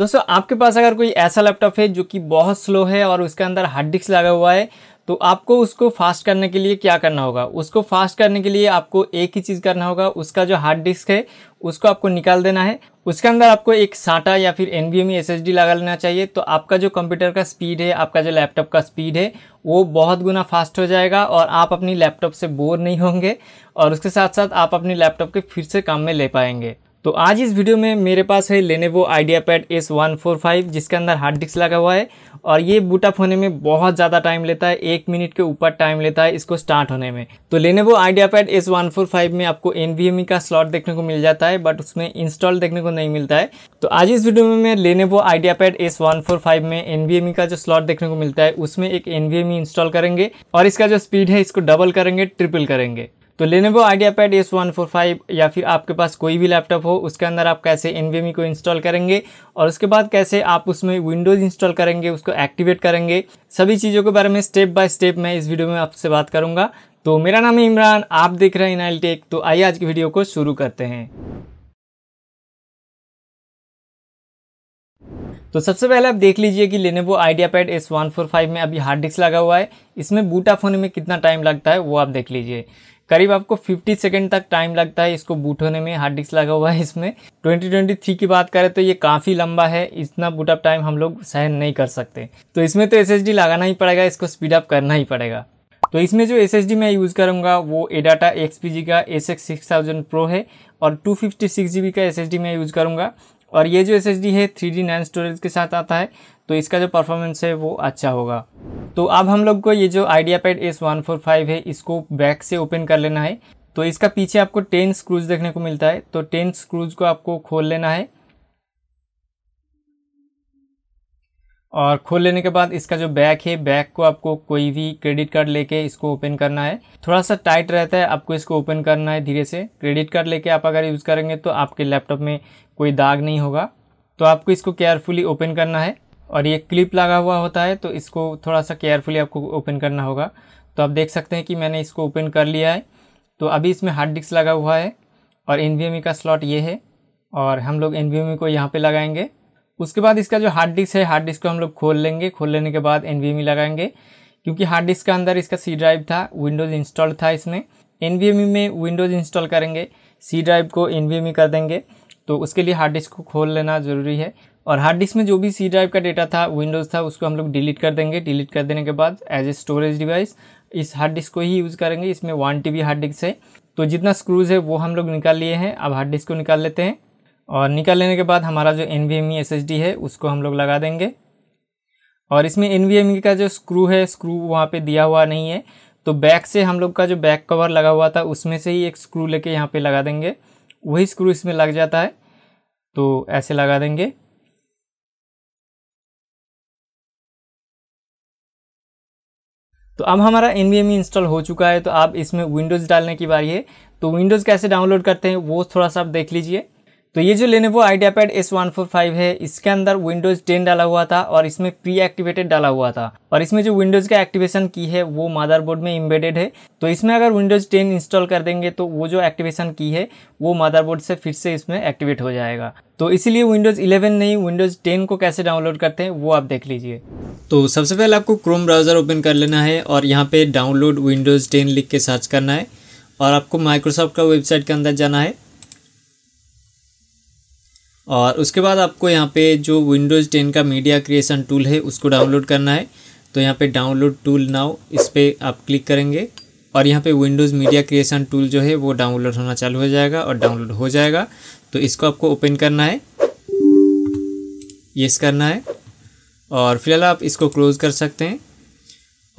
दोस्तों आपके पास अगर कोई ऐसा लैपटॉप है जो कि बहुत स्लो है और उसके अंदर हार्ड डिस्क लगा हुआ है तो आपको उसको फास्ट करने के लिए क्या करना होगा उसको फास्ट करने के लिए आपको एक ही चीज़ करना होगा उसका जो हार्ड डिस्क है उसको आपको निकाल देना है उसके अंदर आपको एक साटा या फिर एन बी लगा लेना चाहिए तो आपका जो कंप्यूटर का स्पीड है आपका जो लैपटॉप का स्पीड है वो बहुत गुना फास्ट हो जाएगा और आप अपनी लैपटॉप से बोर नहीं होंगे और उसके साथ साथ आप अपनी लैपटॉप के फिर से काम में ले पाएंगे तो आज इस वीडियो में मेरे पास है Lenovo IdeaPad S one four five जिसके अंदर हार्ड डिस्क लगा हुआ है और ये बूटअप होने में बहुत ज़्यादा टाइम लेता है एक मिनट के ऊपर टाइम लेता है इसको स्टार्ट होने में तो Lenovo IdeaPad S one four five में आपको एन e का स्लॉट देखने को मिल जाता है बट उसमें इंस्टॉल देखने को नहीं मिलता है तो आज इस वीडियो में मैं Lenovo IdeaPad S one four five में एन e का जो स्लॉट देखने को मिलता है उसमें एक एन इंस्टॉल e करेंगे और इसका जो स्पीड है इसको डबल करेंगे ट्रिपल करेंगे तो Lenovo IdeaPad S one four five या फिर आपके पास कोई भी लैपटॉप हो उसके अंदर आप कैसे एन को इंस्टॉल करेंगे और उसके बाद कैसे आप उसमें विंडोज़ इंस्टॉल करेंगे उसको एक्टिवेट करेंगे सभी चीज़ों के बारे में स्टेप बाय स्टेप मैं इस वीडियो में आपसे बात करूँगा तो मेरा नाम है इमरान आप देख रहे हैं इनाइल तो आइए आज की वीडियो को शुरू करते हैं तो सबसे पहले आप देख लीजिए कि Lenovo IdeaPad S one four five में अभी हार्ड डिस्क लगा हुआ है इसमें बूटा फोन में कितना टाइम लगता है वो आप देख लीजिए करीब आपको 50 सेकेंड तक टाइम लगता है इसको बूट होने में हार्ड डिस्क लगा हुआ है इसमें 2023 की बात करें तो ये काफ़ी लंबा है इतना अप टाइम हम लोग सहन नहीं कर सकते तो इसमें तो एस लगाना ही पड़ेगा इसको स्पीड अप करना ही पड़ेगा तो इसमें जो एस मैं यूज़ करूँगा वो एडाटा एक्स का S X six thousand pro है और two fifty six G B का एस मैं यूज़ करूँगा और ये जो एस है थ्री डी नाइन स्टोरेज के साथ आता है तो इसका जो परफॉर्मेंस है वो अच्छा होगा तो अब हम लोग को ये जो IdeaPad S one four five है इसको बैक से ओपन कर लेना है तो इसका पीछे आपको टेन स्क्रूज देखने को मिलता है तो टेन स्क्रूज को आपको खोल लेना है और खोल लेने के बाद इसका जो बैक है बैक को आपको कोई भी क्रेडिट कार्ड लेके इसको ओपन करना है थोड़ा सा टाइट रहता है आपको इसको ओपन करना है धीरे से क्रेडिट कार्ड लेके आप अगर यूज़ करेंगे तो आपके लैपटॉप में कोई दाग नहीं होगा तो आपको इसको केयरफुली ओपन करना है और ये क्लिप लगा हुआ होता है तो इसको थोड़ा सा केयरफुली आपको ओपन करना होगा तो आप देख सकते हैं कि मैंने इसको ओपन कर लिया है तो अभी इसमें हार्ड डिस्क लगा हुआ है और एन e का स्लॉट ये है और हम लोग एन e को यहाँ पर लगाएँगे उसके बाद इसका जो हार्ड डिस्क है हार्ड डिस्क को हम लोग खोल लेंगे खोल लेने के बाद एन e लगाएंगे क्योंकि हार्ड डिस्क का अंदर इसका सी ड्राइव था विंडोज़ इंस्टॉल था इसमें एन e में विंडोज़ इंस्टॉल करेंगे सी ड्राइव को एन e कर देंगे तो उसके लिए हार्ड डिस्क को खोल लेना ज़रूरी है और हार्ड डिस्क में जो भी सी ड्राइव का डेटा था विंडोज़ था उसको हम लोग डिलीट कर देंगे डिलीट कर देने के बाद एज ए स्टोरेज डिवाइस इस हार्ड डिस्क को ही यूज़ करेंगे इसमें वन टी हार्ड डिस्क है तो जितना स्क्रूज है वो हम लोग निकाल लिए हैं अब हार्ड डिस्क को निकाल लेते हैं और निकाल लेने के बाद हमारा जो एन वी e है उसको हम लोग लगा देंगे और इसमें एन e का जो स्क्रू है स्क्रू वहाँ पे दिया हुआ नहीं है तो बैक से हम लोग का जो बैक कवर लगा हुआ था उसमें से ही एक स्क्रू लेके यहाँ पे लगा देंगे वही स्क्रू इसमें लग जाता है तो ऐसे लगा देंगे तो अब हमारा एन इंस्टॉल e हो चुका है तो आप इसमें विंडोज़ डालने की बारी है तो विंडोज़ कैसे डाउनलोड करते हैं वो थोड़ा सा आप देख लीजिए तो ये जो IdeaPad S one four five है इसके अंदर विंडोज़ 10 डाला हुआ था और इसमें प्री एक्टिवेटेड डाला हुआ था और इसमें जो विंडोज़ का एक्टिवेशन की है वो मदरबोर्ड में इम्बेडेड है तो इसमें अगर विंडोज़ 10 इंस्टॉल कर देंगे तो वो जो एक्टिवेशन की है वो मदरबोर्ड से फिर से इसमें एक्टिवेट हो जाएगा तो इसीलिए विंडोज़ इलेवन नहीं विंडोज़ टेन को कैसे डाउनलोड करते हैं वो आप देख लीजिए तो सबसे पहले आपको क्रोम ब्राउज़र ओपन कर लेना है और यहाँ पे डाउनलोड विंडोज़ टेन लिख के सर्च करना है और आपको माइक्रोसॉफ्ट का वेबसाइट के अंदर जाना है और उसके बाद आपको यहाँ पे जो विंडोज़ टेन का मीडिया क्रिएशन टूल है उसको डाउनलोड करना है तो यहाँ पे डाउनलोड टूल नाउ इस पर आप क्लिक करेंगे और यहाँ पे विंडोज़ मीडिया क्रिएशन टूल जो है वो डाउनलोड होना चालू हो जाएगा और डाउनलोड हो जाएगा तो इसको आपको ओपन करना है येस करना है और फिलहाल आप इसको क्लोज़ कर सकते हैं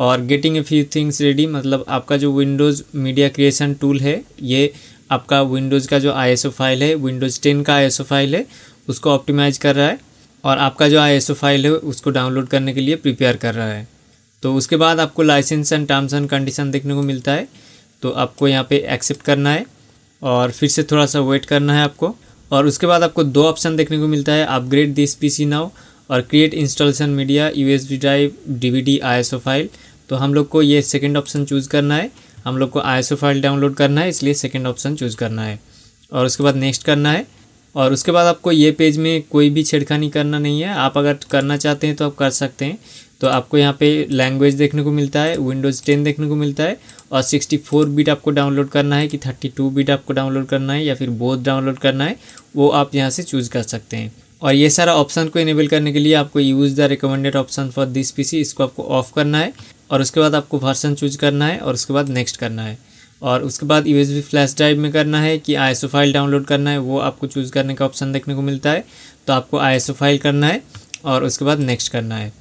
और getting a few things ready मतलब आपका जो विंडोज़ मीडिया क्रिएशन टूल है ये आपका विंडोज़ का जो आई फाइल है विंडोज़ टेन का आई फाइल है उसको ऑप्टिमाइज कर रहा है और आपका जो आई फाइल है उसको डाउनलोड करने के लिए प्रिपेयर कर रहा है तो उसके बाद आपको licence and terms and condition देखने को मिलता है तो आपको यहाँ पे एक्सेप्ट करना है और फिर से थोड़ा सा वेट करना है आपको और उसके बाद आपको दो ऑप्शन देखने को मिलता है अपग्रेड दिस पीसी नाउ और create installation media USB drive DVD ISO file तो हम लोग को ये सेकेंड ऑप्शन चूज़ करना है हम लोग को आई फाइल डाउनलोड करना है इसलिए सेकेंड ऑप्शन चूज़ करना है और उसके बाद नेक्स्ट करना है और उसके बाद आपको ये पेज में कोई भी छेड़खानी करना नहीं है आप अगर करना चाहते हैं तो आप कर सकते हैं तो आपको यहाँ पे लैंग्वेज देखने को मिलता है विंडोज़ टेन देखने को मिलता है और सिक्सटी फोर बीट आपको डाउनलोड करना है कि थर्टी टू बीट आपको डाउनलोड करना है या फिर बोथ डाउनलोड करना है वो आप यहाँ से चूज़ कर सकते हैं और ये सारा ऑप्शन को इनेबल करने के लिए आपको use the recommended option for this P इसको आपको ऑफ करना है और उसके बाद आपको वर्सन चूज करना है और उसके बाद नेक्स्ट करना है और उसके बाद यू फ्लैश ड्राइव में करना है कि आई फाइल डाउनलोड करना है वो आपको चूज़ करने का ऑप्शन देखने को मिलता है तो आपको आई फाइल करना है और उसके बाद नेक्स्ट करना है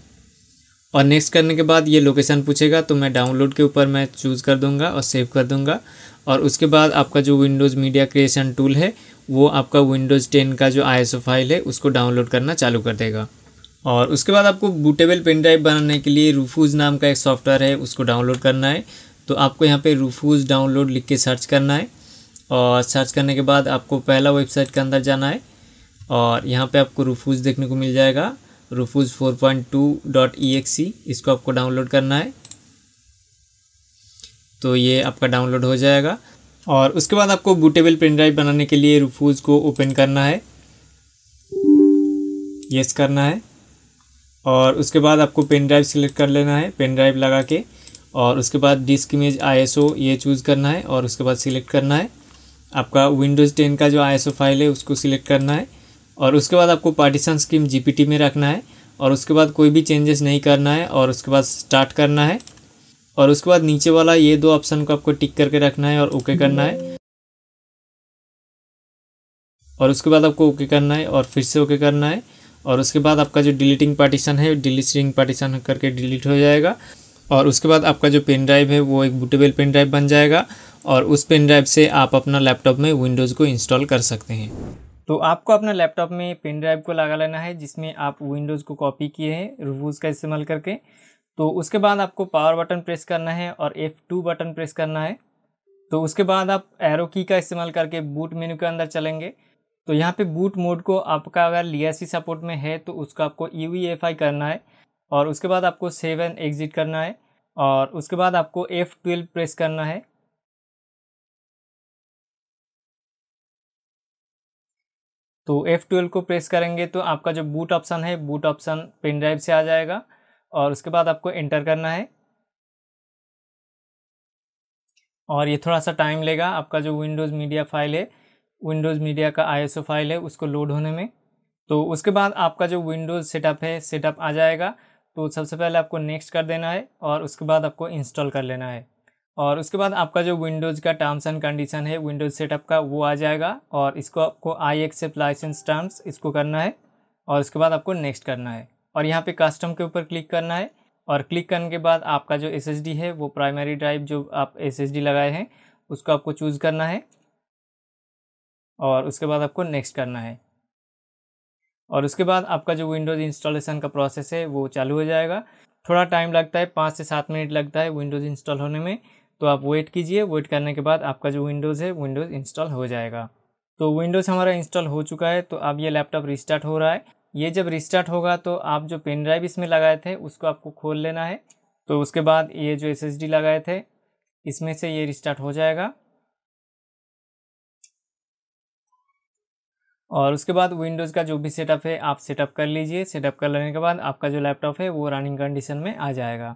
और नेक्स्ट करने के बाद ये लोकेशन पूछेगा तो मैं डाउनलोड के ऊपर मैं चूज़ कर दूंगा और सेव कर दूंगा और उसके बाद आपका जो विंडोज़ मीडिया क्रिएशन टूल है वो आपका विंडोज़ 10 का जो आई फाइल है उसको डाउनलोड करना चालू कर देगा और उसके बाद आपको बूटेबल पेन ड्राइव बनाने के लिए रूफूज नाम का एक सॉफ्टवेयर है उसको डाउनलोड करना है तो आपको यहाँ पे रूफूज डाउनलोड लिख के सर्च करना है और सर्च करने के बाद आपको पहला वेबसाइट के अंदर जाना है और यहाँ पे आपको रूफूज देखने को मिल जाएगा Rufus four point two dot E इसको आपको डाउनलोड करना है तो ये आपका डाउनलोड हो जाएगा और उसके बाद आपको बूटेबल पेन ड्राइव बनाने के लिए रूफूज को ओपन करना है येस करना है और उसके बाद आपको पेन ड्राइव सिलेक्ट कर लेना है पेन ड्राइव लगा के और उसके बाद डिस्क इमेज आईएसओ ये चूज़ करना है और उसके बाद सिलेक्ट करना है आपका विंडोज़ टेन का जो आईएसओ फाइल है उसको सिलेक्ट करना है और उसके बाद आपको पार्टीशन स्कीम जीपीटी में रखना है और उसके बाद कोई भी चेंजेस नहीं करना है और उसके बाद स्टार्ट करना है और उसके बाद नीचे वाला ये दो ऑप्शन को आपको टिक करके रखना है और ओके करना है और उसके बाद आपको ओके करना है और फिर से ओके करना है और उसके बाद आपका जो डिलीटिंग पार्टीशन है डिलीटिंग पार्टीशन करके डिलीट हो जाएगा और उसके बाद आपका जो पेन ड्राइव है वो एक बुटेबल पेन ड्राइव बन जाएगा और उस पेन ड्राइव से आप अपना लैपटॉप में विंडोज़ को इंस्टॉल कर सकते हैं तो आपको अपना लैपटॉप में पेन ड्राइव को लगा लेना है जिसमें आप विंडोज़ को कॉपी किए हैं रिव्यूज़ का इस्तेमाल करके तो उसके बाद आपको पावर बटन प्रेस करना है और F2 बटन प्रेस करना है तो उसके बाद आप एरो की का इस्तेमाल करके बूट मेन्यू के अंदर चलेंगे तो यहाँ पे बूट मोड को आपका अगर लियासी सपोर्ट e में है तो उसका आपको यू e करना है और उसके बाद आपको सेवन एग्जिट करना है और उसके बाद आपको एफ़ ट्वेल्व प्रेस करना है तो एफ़ ट्वेल्व को प्रेस करेंगे तो आपका जो बूट ऑप्शन है बूट ऑप्शन पेन ड्राइव से आ जाएगा और उसके बाद आपको एंटर करना है और ये थोड़ा सा टाइम लेगा आपका जो विंडोज़ मीडिया फाइल है विंडोज़ मीडिया का आई फाइल है उसको लोड होने में तो उसके बाद आपका जो विंडोज़ सेटअप है सेटअप आ जाएगा तो सबसे पहले आपको नेक्स्ट कर देना है और उसके बाद आपको इंस्टॉल कर लेना है और उसके बाद आपका जो विंडोज़ का टर्म्स एंड कंडीशन है विंडोज़ सेटअप का वो आ जाएगा और इसको आपको आई एक्सेप्ट लाइसेंस टर्म्स इसको करना है और उसके बाद आपको नेक्स्ट करना है और यहाँ पे कस्टम के ऊपर क्लिक करना है और क्लिक करने के बाद आपका जो एस है वो प्राइमरी ड्राइव जो आप एस लगाए हैं उसको आपको चूज़ करना है और उसके बाद आपको नेक्स्ट करना है और उसके बाद आपका जो विंडोज़ इंस्टॉलेशन का प्रोसेस है वो चालू हो जाएगा थोड़ा टाइम लगता है पाँच से सात मिनट लगता है विंडोज़ इंस्टॉल होने में तो आप वेट कीजिए वेट करने के बाद आपका जो विंडोज़ है विंडोज़ इंस्टॉल हो जाएगा तो विंडोज़ हमारा इंस्टॉल हो चुका है तो अब ये लैपटॉप रिस्टार्ट हो रहा है ये जब रिस्टार्ट होगा तो आप जो पेन ड्राइव इसमें लगाए थे उसको आपको खोल लेना है तो उसके बाद ये जो एस लगाए थे इसमें से ये रिस्टार्ट हो जाएगा और उसके बाद विंडोज़ का जो भी सेटअप है आप सेटअप कर लीजिए सेटअप कर लेने के बाद आपका जो लैपटॉप है वो रनिंग कंडीशन में आ जाएगा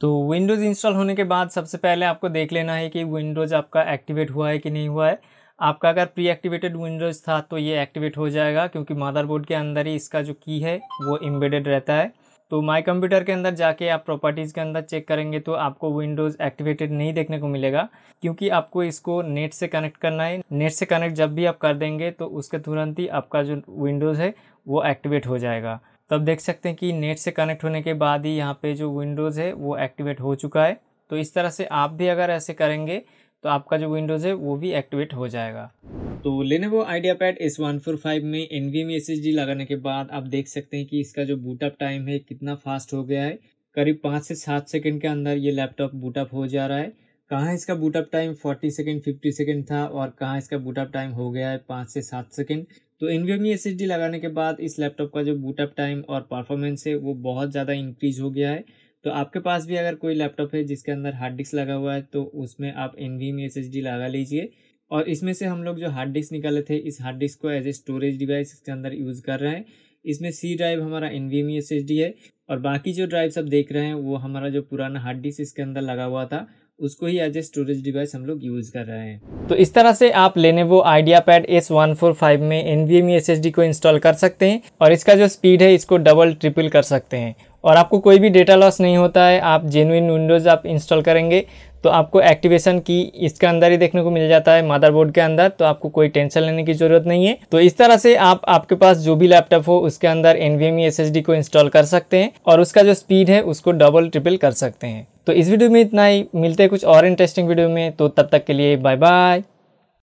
तो विंडोज़ इंस्टॉल होने के बाद सबसे पहले आपको देख लेना है कि विंडोज़ आपका एक्टिवेट हुआ है कि नहीं हुआ है आपका अगर प्री एक्टिवेटेड विंडोज़ था तो ये एक्टिवेट हो जाएगा क्योंकि मदरबोर्ड के अंदर ही इसका जो की है वो इम्बेडेड रहता है तो माय कंप्यूटर के अंदर जाके आप प्रॉपर्टीज़ के अंदर चेक करेंगे तो आपको विंडोज़ एक्टिवेटेड नहीं देखने को मिलेगा क्योंकि आपको इसको नेट से कनेक्ट करना है नेट से कनेक्ट जब भी आप कर देंगे तो उसके तुरंत ही आपका जो विंडोज़ है वो एक्टिवेट हो जाएगा तब देख सकते हैं कि नेट से कनेक्ट होने के बाद ही यहाँ पर जो विंडोज़ है वो एक्टिवेट हो चुका है तो इस तरह से आप भी अगर ऐसे करेंगे तो आपका जो विंडोज़ है वो भी एक्टिवेट हो जाएगा तो Lenovo IdeaPad S one four five में N V M S D लगाने के बाद आप देख सकते हैं कि इसका जो बूटअप टाइम है कितना फास्ट हो गया है करीब पाँच से सात सेकेंड के अंदर ये लैपटॉप बूटअप हो जा रहा है कहाँ इसका boot up time forty second fifty second था और कहाँ इसका बूटअप टाइम हो गया है पाँच से सात सेकेंड तो एन वी एस डी लगाने के बाद इस लैपटॉप का जो बूटअप टाइम और परफॉर्मेंस है वो बहुत ज़्यादा इंक्रीज हो गया है तो आपके पास भी अगर कोई लैपटॉप है जिसके अंदर हार्ड डिस्क लगा हुआ है तो उसमें आप एन वी एस डी लगा लीजिए और इसमें से हम लोग जो हार्ड डिस्क निकाले थे इस हार्ड डिस्क को एज ए स्टोरेज डिवाइस इसके अंदर यूज़ कर रहे हैं इसमें सी ड्राइव हमारा एन वी एस डी है और बाकी जो ड्राइव सब देख रहे हैं वो हमारा जो पुराना हार्ड डिस्क इसके अंदर लगा हुआ था उसको ही एज ए स्टोरेज डिवाइस हम लोग यूज़ कर रहे हैं तो इस तरह से आप Lenovo IdeaPad S one four five में N V M S D को इंस्टॉल कर सकते हैं और इसका जो स्पीड है इसको डबल ट्रिपल कर सकते हैं और आपको कोई भी डेटा लॉस नहीं होता है आप जेनुइन विंडोज़ आप इंस्टॉल करेंगे तो आपको एक्टिवेशन की इसके अंदर ही देखने को मिल जाता है मदरबोर्ड के अंदर तो आपको कोई टेंशन लेने की ज़रूरत नहीं है तो इस तरह से आप आपके पास जो भी लैपटॉप हो उसके अंदर एन डी को इंस्टॉल कर सकते हैं और उसका जो स्पीड है उसको डबल ट्रिपल कर सकते हैं तो इस वीडियो में इतना ही मिलते हैं कुछ और इंटरेस्टिंग वीडियो में तो तब तक के लिए बाय बाय